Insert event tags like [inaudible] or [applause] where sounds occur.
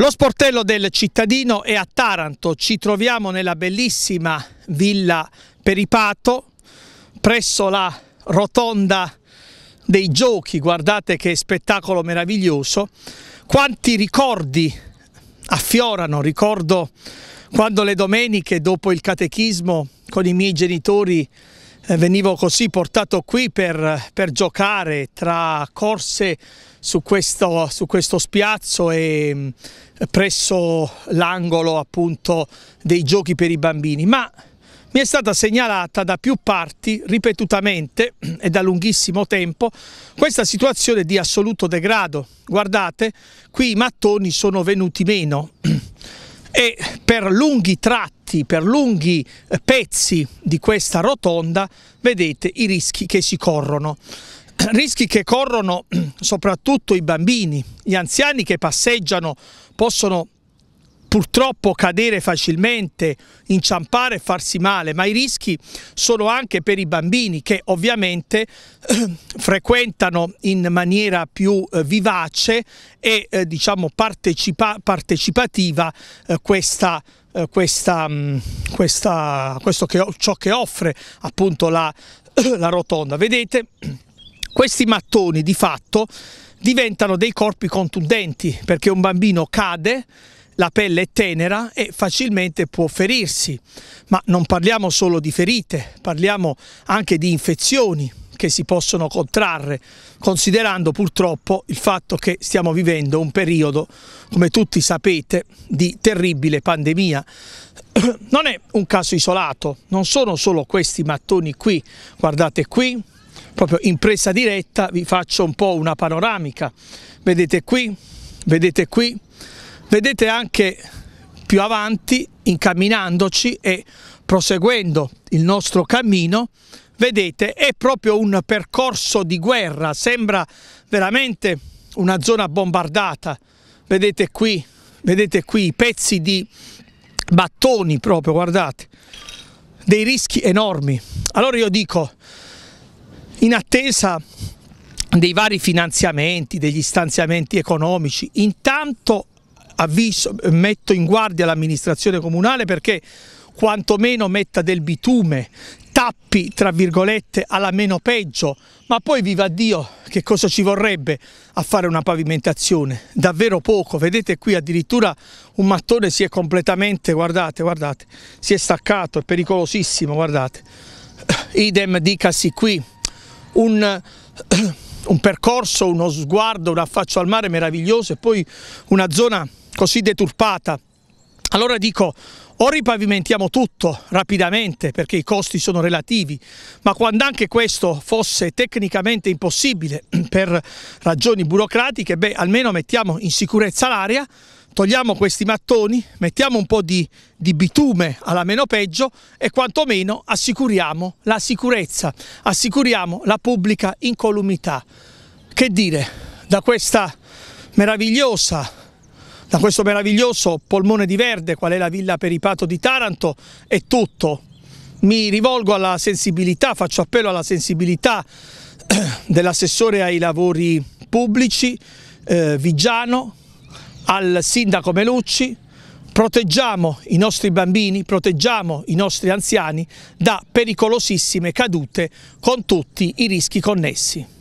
Lo sportello del cittadino è a Taranto, ci troviamo nella bellissima villa Peripato presso la rotonda dei giochi, guardate che spettacolo meraviglioso, quanti ricordi affiorano, ricordo quando le domeniche dopo il catechismo con i miei genitori eh, venivo così portato qui per, per giocare tra corse su questo, su questo spiazzo e mm, presso l'angolo appunto dei giochi per i bambini, ma mi è stata segnalata da più parti ripetutamente [clears throat] e da lunghissimo tempo questa situazione di assoluto degrado. Guardate, qui i mattoni sono venuti meno [clears throat] e per lunghi tratti avanti per lunghi eh, pezzi di questa rotonda vedete i rischi che si corrono. [clears throat] Rischi che corrono [clears throat] soprattutto i bambini, gli anziani che passeggiano possono purtroppo cadere facilmente, inciampare e farsi male, ma i rischi sono anche per i bambini che ovviamente eh, [clears throat] frequentano in maniera più eh, vivace e eh, diciamo partecipa partecipativa eh, questa eh, questa, mm, questa, questo che, ciò che offre appunto la, [coughs] la rotonda. Vedete [clears throat] questi mattoni di fatto diventano dei corpi contundenti perché un bambino cade la pelle è tenera e facilmente può ferirsi, ma non parliamo solo di ferite, parliamo anche di infezioni, che si possono contrarre, considerando purtroppo il fatto che stiamo vivendo un periodo, come tutti sapete, di terribile pandemia. [clears throat] Non è un caso isolato, non sono solo questi mattoni qui, guardate qui, proprio in presa diretta vi faccio un po' una panoramica, vedete qui, vedete qui, vedete anche più avanti incamminandoci e proseguendo il nostro cammino vedete è proprio un percorso di guerra, sembra veramente una zona bombardata, vedete qui, vedete qui i pezzi di battoni proprio, guardate, dei rischi enormi. Allora io dico, in attesa dei vari finanziamenti, degli stanziamenti economici, intanto avviso, metto in guardia l'amministrazione comunale perché quantomeno metta del bitume tappi, tra virgolette, alla meno peggio, ma poi viva Dio, che cosa ci vorrebbe a fare una pavimentazione? Davvero poco, vedete qui addirittura un mattone si è completamente, guardate, guardate, si è staccato, è pericolosissimo, guardate. Idem dicasi qui, un, un percorso, uno sguardo, un affaccio al mare meraviglioso e poi una zona così deturpata allora dico, o ripavimentiamo tutto rapidamente perché i costi sono relativi, ma quando anche questo fosse tecnicamente impossibile [clears throat] per ragioni burocratiche, beh, almeno mettiamo in sicurezza l'area, togliamo questi mattoni, mettiamo un po' di, di, bitume alla meno peggio e quantomeno assicuriamo la sicurezza, assicuriamo la pubblica incolumità. Che dire, da questa meravigliosa da questo meraviglioso polmone di verde, qual è la Villa Peripato di Taranto, è tutto. Mi rivolgo alla sensibilità, faccio appello alla sensibilità eh, dell'assessore ai lavori pubblici, eh, Vigiano, al sindaco Melucci, proteggiamo i nostri bambini, proteggiamo i nostri anziani da pericolosissime cadute con tutti i rischi connessi.